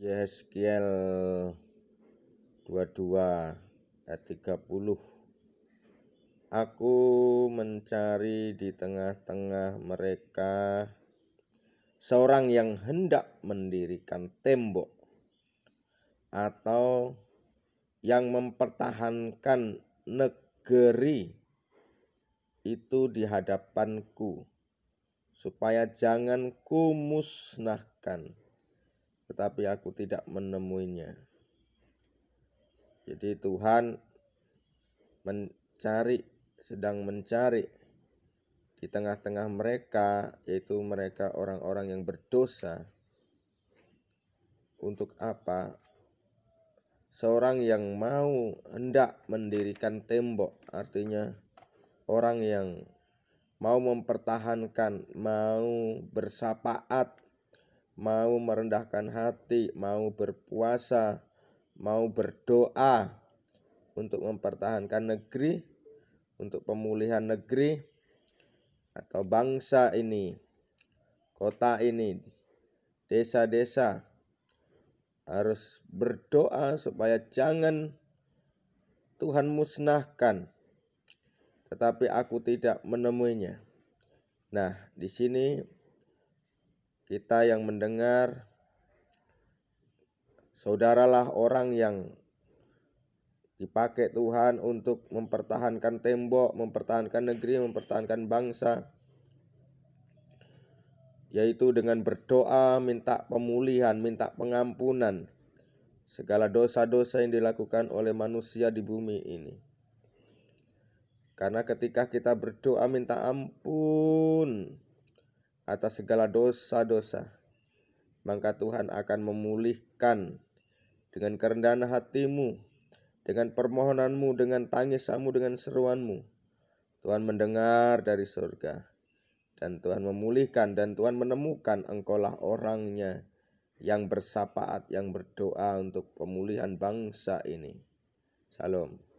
Yeskiel 22 ayat 30 Aku mencari di tengah-tengah mereka seorang yang hendak mendirikan tembok atau yang mempertahankan negeri itu di hadapanku supaya jangan kumusnahkan tetapi aku tidak menemuinya. Jadi Tuhan mencari sedang mencari di tengah-tengah mereka yaitu mereka orang-orang yang berdosa untuk apa seorang yang mau hendak mendirikan tembok artinya orang yang mau mempertahankan mau bersapaat mau merendahkan hati, mau berpuasa, mau berdoa untuk mempertahankan negeri, untuk pemulihan negeri atau bangsa ini, kota ini, desa-desa harus berdoa supaya jangan Tuhan musnahkan. Tetapi aku tidak menemuinya. Nah, di sini kita yang mendengar, saudaralah orang yang dipakai Tuhan untuk mempertahankan tembok, mempertahankan negeri, mempertahankan bangsa, yaitu dengan berdoa, minta pemulihan, minta pengampunan segala dosa-dosa yang dilakukan oleh manusia di bumi ini. Karena ketika kita berdoa minta ampun, atas segala dosa-dosa. Maka Tuhan akan memulihkan dengan kerendahan hatimu, dengan permohonanmu, dengan tangisamu, dengan seruanmu. Tuhan mendengar dari surga dan Tuhan memulihkan dan Tuhan menemukan engkaulah orangnya yang bersapaat yang berdoa untuk pemulihan bangsa ini. Salam.